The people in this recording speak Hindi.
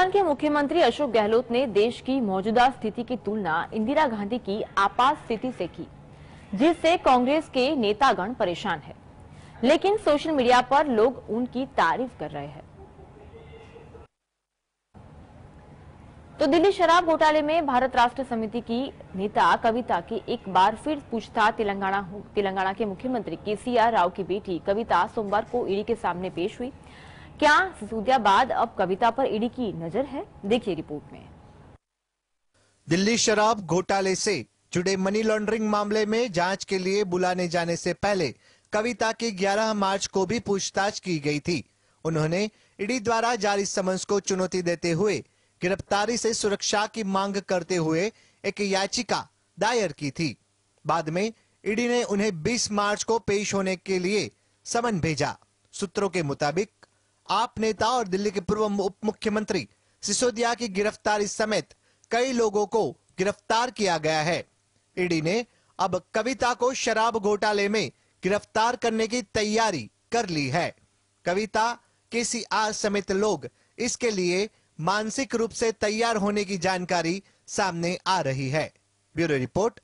राजस्थान के मुख्यमंत्री अशोक गहलोत ने देश की मौजूदा स्थिति की तुलना इंदिरा गांधी की आपात स्थिति से की जिससे कांग्रेस के नेतागण परेशान है लेकिन सोशल मीडिया पर लोग उनकी तारीफ कर रहे हैं तो दिल्ली शराब घोटाले में भारत राष्ट्र समिति की नेता कविता की एक बार फिर पूछताछ तेलंगाना तेलंगाना के मुख्यमंत्री केसीआर राव की बेटी कविता सोमवार को ईडी के सामने पेश हुई क्या बाद अब कविता पर ईडी की नजर है देखिए रिपोर्ट में दिल्ली शराब घोटाले से जुड़े मनी लॉन्ड्रिंग मामले में जांच के लिए बुलाने जाने से पहले कविता की 11 मार्च को भी पूछताछ की गई थी उन्होंने ईडी द्वारा जारी समन्स को चुनौती देते हुए गिरफ्तारी से सुरक्षा की मांग करते हुए एक याचिका दायर की थी बाद में ईडी ने उन्हें 20 मार्च को पेश होने के लिए समन भेजा सूत्रों के मुताबिक आप नेता और दिल्ली के पूर्व उप मुख्यमंत्री सिसोदिया की गिरफ्तारी समेत कई लोगों को गिरफ्तार किया गया है ईडी ने अब कविता को शराब घोटाले में गिरफ्तार करने की तैयारी कर ली है कविता केसी आर समेत लोग इसके लिए मानसिक रूप से तैयार होने की जानकारी सामने आ रही है ब्यूरो रिपोर्ट